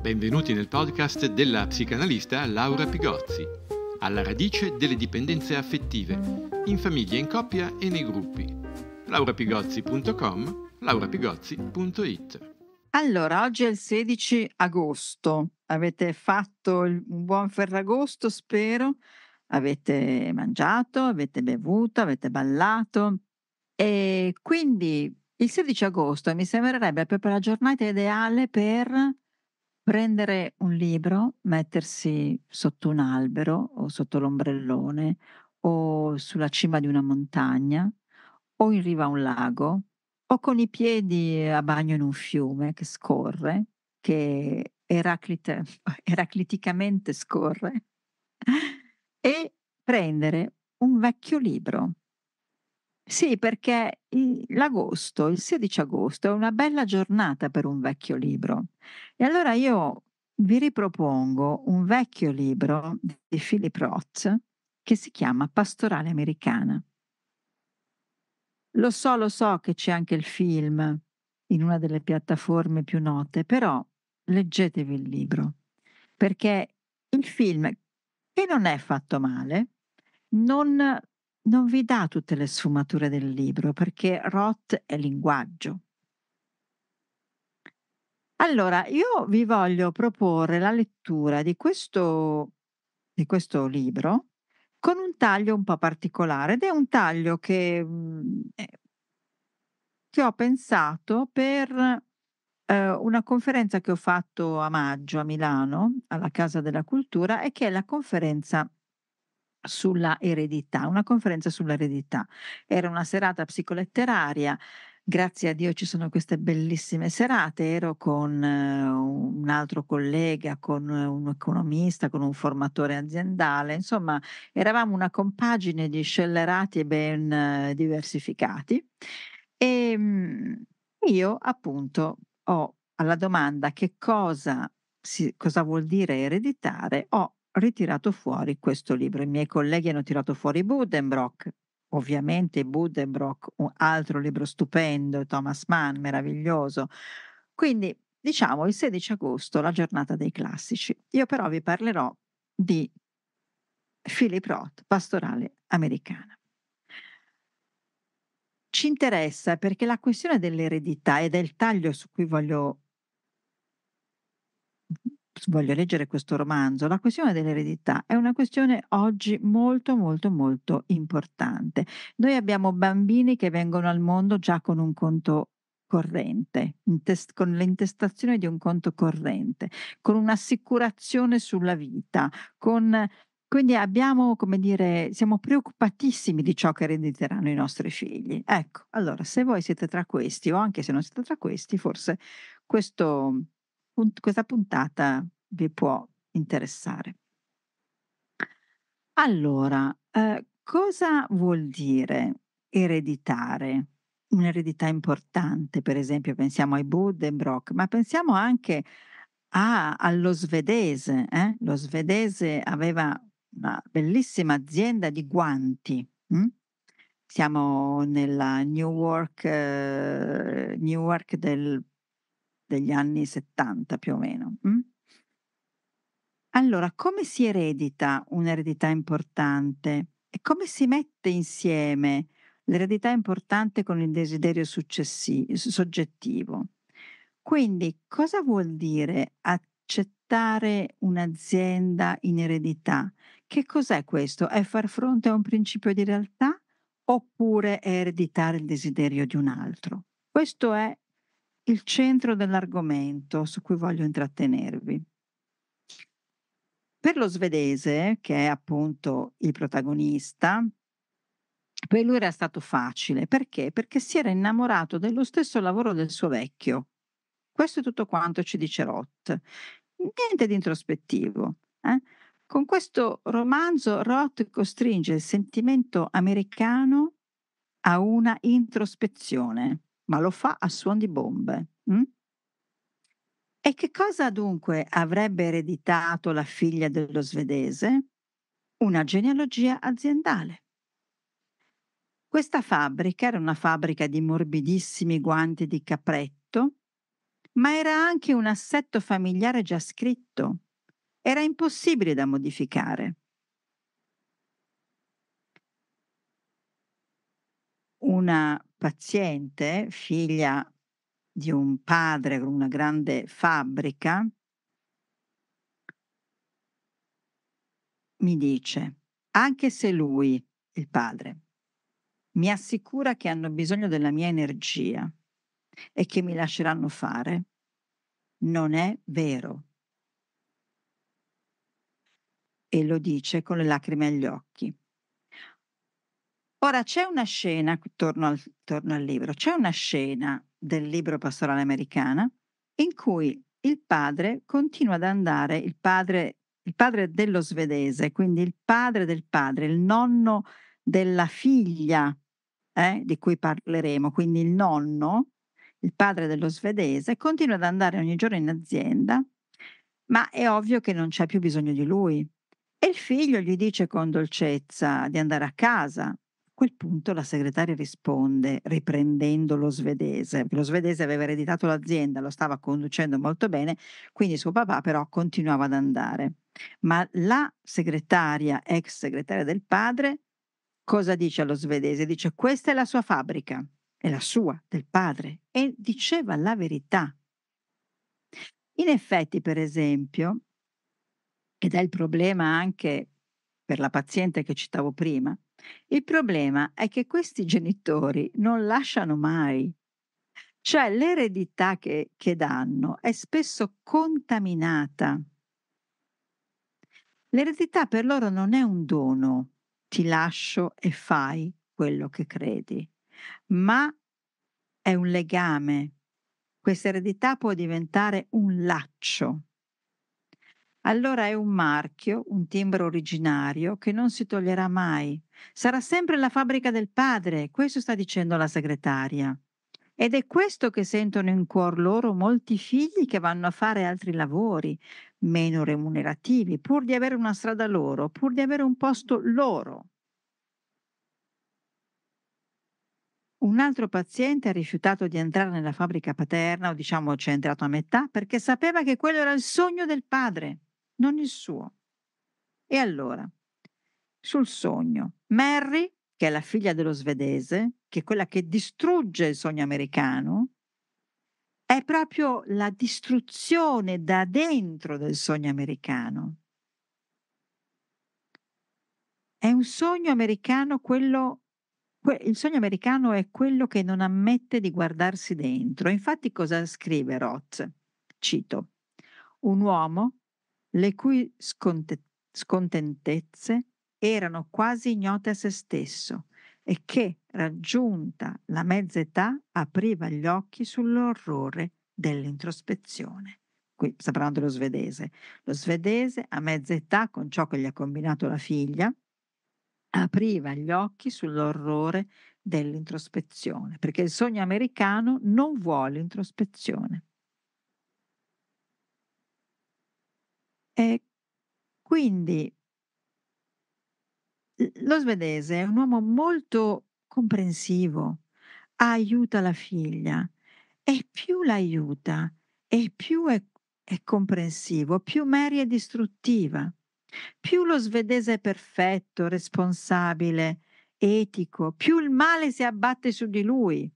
Benvenuti nel podcast della psicanalista Laura Pigozzi, alla radice delle dipendenze affettive, in famiglia, in coppia e nei gruppi. laurapigozzi.com, laurapigozzi.it Allora, oggi è il 16 agosto, avete fatto un buon ferragosto, spero, avete mangiato, avete bevuto, avete ballato e quindi il 16 agosto mi sembrerebbe proprio la giornata ideale per prendere un libro, mettersi sotto un albero o sotto l'ombrellone o sulla cima di una montagna o in riva a un lago o con i piedi a bagno in un fiume che scorre, che eraclite, eracliticamente scorre, e prendere un vecchio libro sì, perché l'agosto, il 16 agosto, è una bella giornata per un vecchio libro. E allora io vi ripropongo un vecchio libro di Philip Roth che si chiama Pastorale Americana. Lo so, lo so che c'è anche il film in una delle piattaforme più note, però leggetevi il libro, perché il film, che non è fatto male, non non vi dà tutte le sfumature del libro perché Roth è linguaggio. Allora, io vi voglio proporre la lettura di questo, di questo libro con un taglio un po' particolare ed è un taglio che, mm, che ho pensato per eh, una conferenza che ho fatto a maggio a Milano alla Casa della Cultura e che è la conferenza sulla eredità, una conferenza sull'eredità. Era una serata psicoletteraria. Grazie a Dio ci sono queste bellissime serate. Ero con eh, un altro collega, con un economista, con un formatore aziendale. Insomma, eravamo una compagine di scellerati ben eh, diversificati. E ehm, io, appunto, ho alla domanda che cosa, si, cosa vuol dire ereditare, ho ritirato fuori questo libro. I miei colleghi hanno tirato fuori Buddenbrock, ovviamente Buddenbrock, un altro libro stupendo, Thomas Mann, meraviglioso. Quindi diciamo il 16 agosto, la giornata dei classici. Io però vi parlerò di Philip Roth, pastorale americana. Ci interessa perché la questione dell'eredità e del taglio su cui voglio voglio leggere questo romanzo, la questione dell'eredità è una questione oggi molto molto molto importante. Noi abbiamo bambini che vengono al mondo già con un conto corrente, test, con l'intestazione di un conto corrente, con un'assicurazione sulla vita, con quindi abbiamo, come dire, siamo preoccupatissimi di ciò che erediteranno i nostri figli. Ecco, allora, se voi siete tra questi, o anche se non siete tra questi, forse questo, questa puntata vi può interessare. Allora, eh, cosa vuol dire ereditare? Un'eredità importante, per esempio, pensiamo ai Buddenbrock, ma pensiamo anche a, allo svedese. Eh? Lo svedese aveva una bellissima azienda di guanti. Hm? Siamo nella Newark, eh, Newark del, degli anni 70 più o meno. Hm? Allora, come si eredita un'eredità importante e come si mette insieme l'eredità importante con il desiderio soggettivo? Quindi, cosa vuol dire accettare un'azienda in eredità? Che cos'è questo? È far fronte a un principio di realtà oppure è ereditare il desiderio di un altro? Questo è il centro dell'argomento su cui voglio intrattenervi. Per lo svedese, che è appunto il protagonista, per lui era stato facile. Perché? Perché si era innamorato dello stesso lavoro del suo vecchio. Questo è tutto quanto ci dice Roth. Niente di introspettivo. Eh? Con questo romanzo Roth costringe il sentimento americano a una introspezione, ma lo fa a suon di bombe. Mm? E che cosa dunque avrebbe ereditato la figlia dello svedese? Una genealogia aziendale. Questa fabbrica era una fabbrica di morbidissimi guanti di capretto, ma era anche un assetto familiare già scritto. Era impossibile da modificare. Una paziente, figlia di un padre con una grande fabbrica, mi dice, anche se lui, il padre, mi assicura che hanno bisogno della mia energia e che mi lasceranno fare, non è vero. E lo dice con le lacrime agli occhi. Ora c'è una scena, torno al, torno al libro, c'è una scena del libro pastorale americana in cui il padre continua ad andare, il padre, il padre dello svedese, quindi il padre del padre, il nonno della figlia eh, di cui parleremo, quindi il nonno, il padre dello svedese, continua ad andare ogni giorno in azienda, ma è ovvio che non c'è più bisogno di lui. E il figlio gli dice con dolcezza di andare a casa, quel punto la segretaria risponde riprendendo lo svedese, lo svedese aveva ereditato l'azienda, lo stava conducendo molto bene, quindi suo papà però continuava ad andare. Ma la segretaria, ex segretaria del padre, cosa dice allo svedese? Dice questa è la sua fabbrica, è la sua, del padre, e diceva la verità. In effetti, per esempio, ed è il problema anche per la paziente che citavo prima, il problema è che questi genitori non lasciano mai. Cioè l'eredità che, che danno è spesso contaminata. L'eredità per loro non è un dono, ti lascio e fai quello che credi, ma è un legame. Questa eredità può diventare un laccio allora è un marchio, un timbro originario che non si toglierà mai. Sarà sempre la fabbrica del padre, questo sta dicendo la segretaria. Ed è questo che sentono in cuor loro molti figli che vanno a fare altri lavori, meno remunerativi, pur di avere una strada loro, pur di avere un posto loro. Un altro paziente ha rifiutato di entrare nella fabbrica paterna, o diciamo ci è entrato a metà, perché sapeva che quello era il sogno del padre non il suo. E allora, sul sogno, Mary, che è la figlia dello svedese, che è quella che distrugge il sogno americano, è proprio la distruzione da dentro del sogno americano. È un sogno americano quello il sogno americano è quello che non ammette di guardarsi dentro. Infatti cosa scrive Roth? Cito, un uomo le cui sconte- scontentezze erano quasi ignote a se stesso e che, raggiunta la mezza età, apriva gli occhi sull'orrore dell'introspezione. Qui sta parlando dello svedese. Lo svedese, a mezza età, con ciò che gli ha combinato la figlia, apriva gli occhi sull'orrore dell'introspezione, perché il sogno americano non vuole introspezione. E eh, quindi lo svedese è un uomo molto comprensivo, aiuta la figlia e più l'aiuta e più è, è comprensivo, più Mary è distruttiva, più lo svedese è perfetto, responsabile, etico, più il male si abbatte su di lui.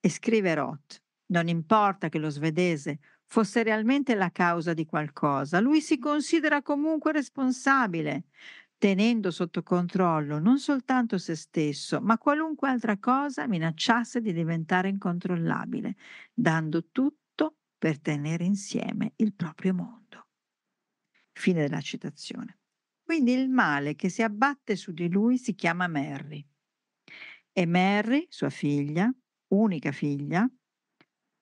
E scrive Roth, non importa che lo svedese fosse realmente la causa di qualcosa, lui si considera comunque responsabile, tenendo sotto controllo non soltanto se stesso, ma qualunque altra cosa minacciasse di diventare incontrollabile, dando tutto per tenere insieme il proprio mondo. Fine della citazione. Quindi il male che si abbatte su di lui si chiama Mary. E Mary, sua figlia, unica figlia,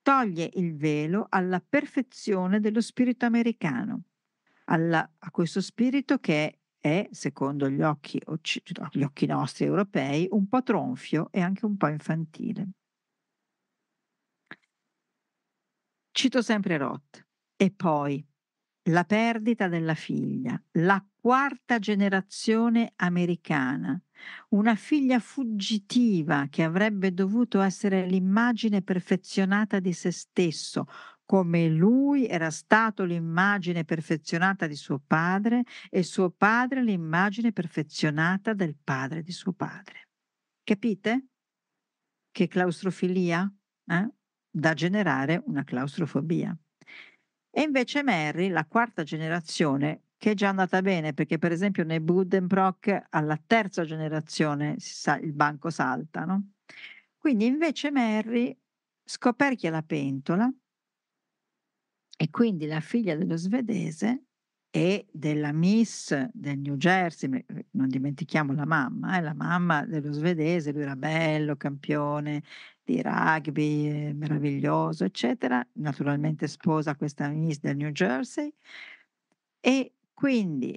toglie il velo alla perfezione dello spirito americano, alla, a questo spirito che è, secondo gli occhi, gli occhi nostri europei, un po' tronfio e anche un po' infantile. Cito sempre Roth. E poi la perdita della figlia, la quarta generazione americana, una figlia fuggitiva che avrebbe dovuto essere l'immagine perfezionata di se stesso, come lui era stato l'immagine perfezionata di suo padre e suo padre l'immagine perfezionata del padre di suo padre. Capite? Che claustrofilia? Eh? Da generare una claustrofobia. E invece Mary, la quarta generazione, che è già andata bene, perché per esempio nei Buddenbrock alla terza generazione sa, il banco salta, no? Quindi invece Mary scoperchia la pentola e quindi la figlia dello svedese e della Miss del New Jersey, non dimentichiamo la mamma, eh, la mamma dello svedese, lui era bello, campione di rugby, eh, meraviglioso, eccetera, naturalmente sposa questa Miss del New Jersey, e quindi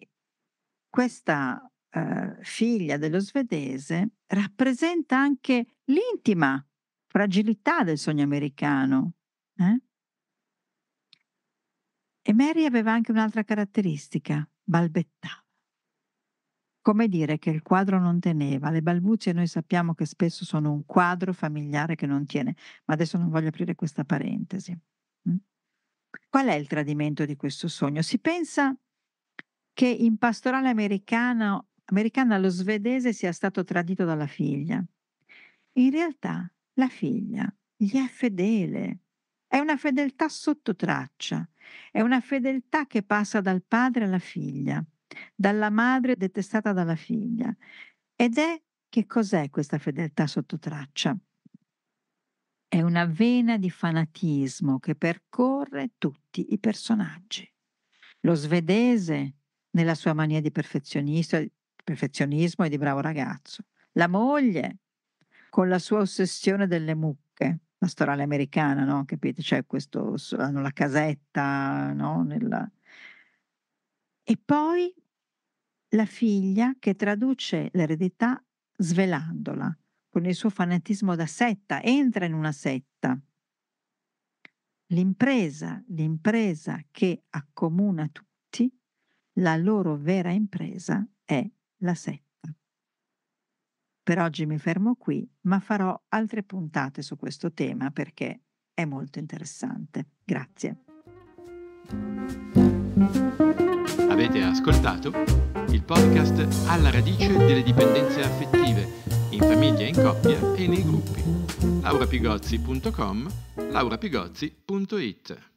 questa eh, figlia dello svedese rappresenta anche l'intima fragilità del sogno americano. Eh? E Mary aveva anche un'altra caratteristica, balbettava. Come dire che il quadro non teneva, le balbuzie noi sappiamo che spesso sono un quadro familiare che non tiene, ma adesso non voglio aprire questa parentesi. Mm? Qual è il tradimento di questo sogno? Si pensa che in pastorale americano, americana lo svedese sia stato tradito dalla figlia. In realtà la figlia gli è fedele, è una fedeltà sotto traccia, è una fedeltà che passa dal padre alla figlia, dalla madre detestata dalla figlia. Ed è che cos'è questa fedeltà sotto traccia? È una vena di fanatismo che percorre tutti i personaggi. Lo svedese nella sua mania di perfezionismo e di bravo ragazzo. La moglie, con la sua ossessione delle mucche, la storiella americana, no? Capite? C'è cioè, questo, hanno la casetta, no? Nella... E poi la figlia che traduce l'eredità svelandola con il suo fanatismo da setta, entra in una setta. L'impresa, l'impresa che accomuna tutti la loro vera impresa è la setta. Per oggi mi fermo qui, ma farò altre puntate su questo tema perché è molto interessante. Grazie. Avete ascoltato il podcast alla radice delle dipendenze affettive in famiglia, in coppia e nei gruppi. laurapigozzi.com, laurapigozzi.it